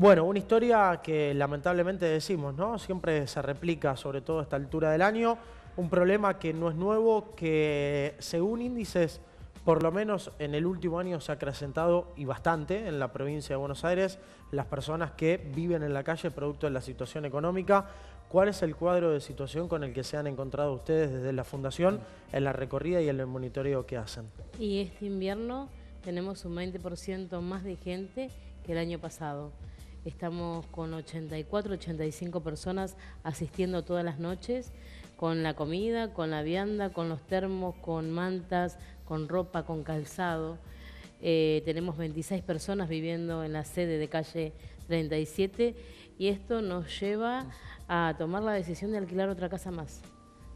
Bueno, una historia que lamentablemente decimos, ¿no? Siempre se replica, sobre todo a esta altura del año, un problema que no es nuevo, que según índices, por lo menos en el último año se ha acrecentado y bastante en la provincia de Buenos Aires las personas que viven en la calle producto de la situación económica. ¿Cuál es el cuadro de situación con el que se han encontrado ustedes desde la Fundación en la recorrida y en el monitoreo que hacen? Y este invierno tenemos un 20% más de gente que el año pasado. Estamos con 84, 85 personas asistiendo todas las noches, con la comida, con la vianda, con los termos, con mantas, con ropa, con calzado. Eh, tenemos 26 personas viviendo en la sede de calle 37 y esto nos lleva a tomar la decisión de alquilar otra casa más.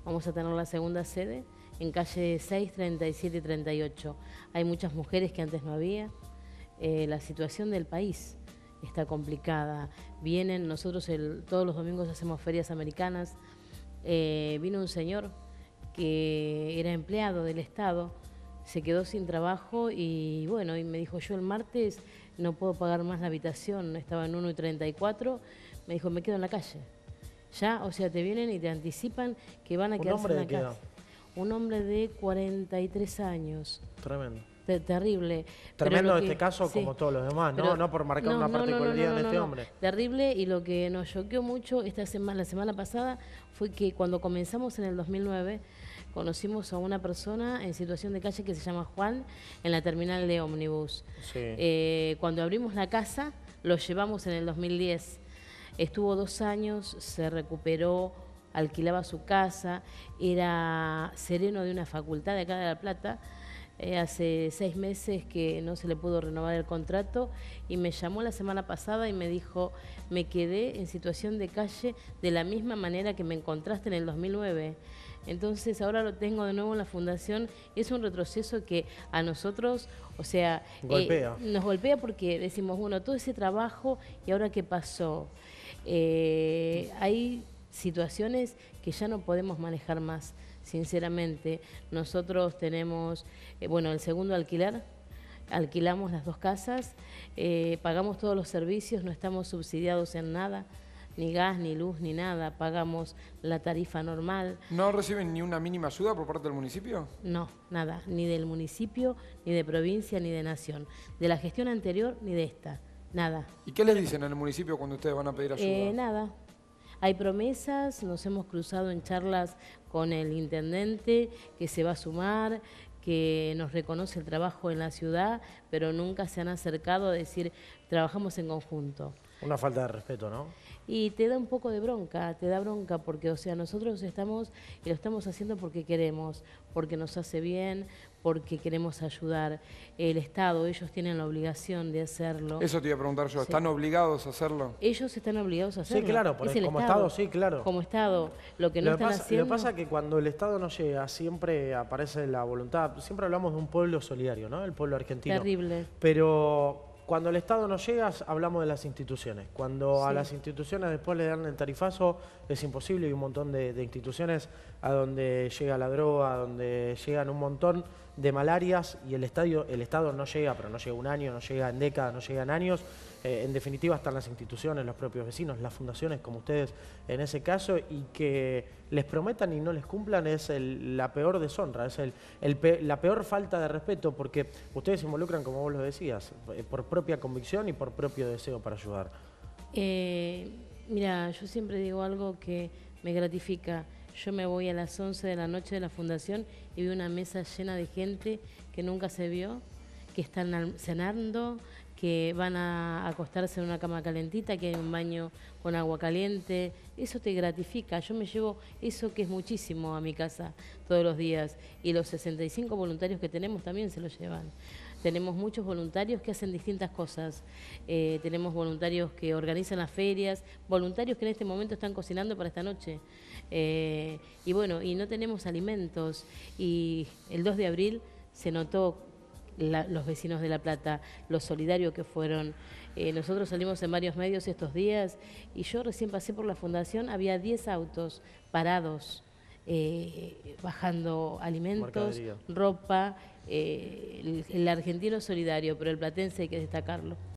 Vamos a tener la segunda sede en calle 6, 37 y 38. Hay muchas mujeres que antes no había. Eh, la situación del país está complicada. Vienen, nosotros el, todos los domingos hacemos ferias americanas. Eh, vino un señor que era empleado del Estado, se quedó sin trabajo y bueno, y me dijo yo el martes no puedo pagar más la habitación, estaba en 1 y 34, me dijo me quedo en la calle. Ya, o sea, te vienen y te anticipan que van a quedarse en la calle. Un hombre de 43 años. Tremendo terrible. Tremendo este caso, como todos los demás, ¿no? no por marcar una particularidad en este hombre. Terrible, y lo que nos choqueó mucho esta semana, la semana pasada fue que cuando comenzamos en el 2009, conocimos a una persona en situación de calle que se llama Juan en la terminal de ómnibus. Eh, cuando abrimos la casa, lo llevamos en el 2010. Estuvo dos años, se recuperó, alquilaba su casa, era sereno de una facultad de acá de La Plata. Eh, hace seis meses que no se le pudo renovar el contrato y me llamó la semana pasada y me dijo, me quedé en situación de calle de la misma manera que me encontraste en el 2009. Entonces ahora lo tengo de nuevo en la fundación es un retroceso que a nosotros, o sea, eh, nos golpea porque decimos, bueno, todo ese trabajo y ahora qué pasó. hay eh, situaciones que ya no podemos manejar más, sinceramente. Nosotros tenemos, eh, bueno, el segundo alquiler, alquilamos las dos casas, eh, pagamos todos los servicios, no estamos subsidiados en nada, ni gas, ni luz, ni nada, pagamos la tarifa normal. ¿No reciben ni una mínima ayuda por parte del municipio? No, nada, ni del municipio, ni de provincia, ni de nación, de la gestión anterior, ni de esta, nada. ¿Y qué les dicen en el municipio cuando ustedes van a pedir eh, ayuda? nada, hay promesas, nos hemos cruzado en charlas con el intendente que se va a sumar, que nos reconoce el trabajo en la ciudad, pero nunca se han acercado a decir, trabajamos en conjunto. Una falta de respeto, ¿no? Y te da un poco de bronca, te da bronca porque, o sea, nosotros estamos y lo estamos haciendo porque queremos, porque nos hace bien, porque queremos ayudar. El Estado, ellos tienen la obligación de hacerlo. Eso te iba a preguntar yo, ¿están obligados a hacerlo? Ellos están obligados a hacerlo. Sí, claro, como Estado. sí, claro. Como Estado, lo que no están pasa, haciendo... Lo que pasa es que cuando el Estado no llega, siempre aparece la voluntad. Siempre hablamos de un pueblo solidario, ¿no? El pueblo argentino. Terrible. Pero cuando el Estado no llega, hablamos de las instituciones. Cuando a las instituciones después le dan el tarifazo, es imposible. Hay un montón de, instituciones a donde llega la droga, a donde llegan un montón de malarias y el, estadio, el Estado no llega, pero no llega un año, no llega en décadas, no llega en años. Eh, en definitiva están las instituciones, los propios vecinos, las fundaciones como ustedes en ese caso y que les prometan y no les cumplan es la peor deshonra, es el, la peor falta de respeto porque ustedes se involucran, como vos lo decías, eh, por propia convicción y por propio deseo para ayudar. Eh, mira, yo siempre digo algo que me gratifica. Yo me voy a las 11 de la noche de la fundación y veo una mesa llena de gente que nunca se vio, que están cenando, que van a acostarse en una cama calentita, que hay un baño con agua caliente. Eso te gratifica. Yo me llevo eso que es muchísimo a mi casa todos los días. Y los 65 voluntarios que tenemos también se lo llevan. Tenemos muchos voluntarios que hacen distintas cosas. Eh, tenemos voluntarios que organizan las ferias, voluntarios que en este momento están cocinando para esta noche. Eh, y bueno, y no tenemos alimentos. Y el 2 de abril se notó los vecinos de La Plata, lo solidarios que fueron. Eh, nosotros salimos en varios medios estos días y yo recién pasé por la fundación, había 10 autos parados. Eh, bajando alimentos, ropa, eh, el argentino solidario, pero el platense hay que destacarlo.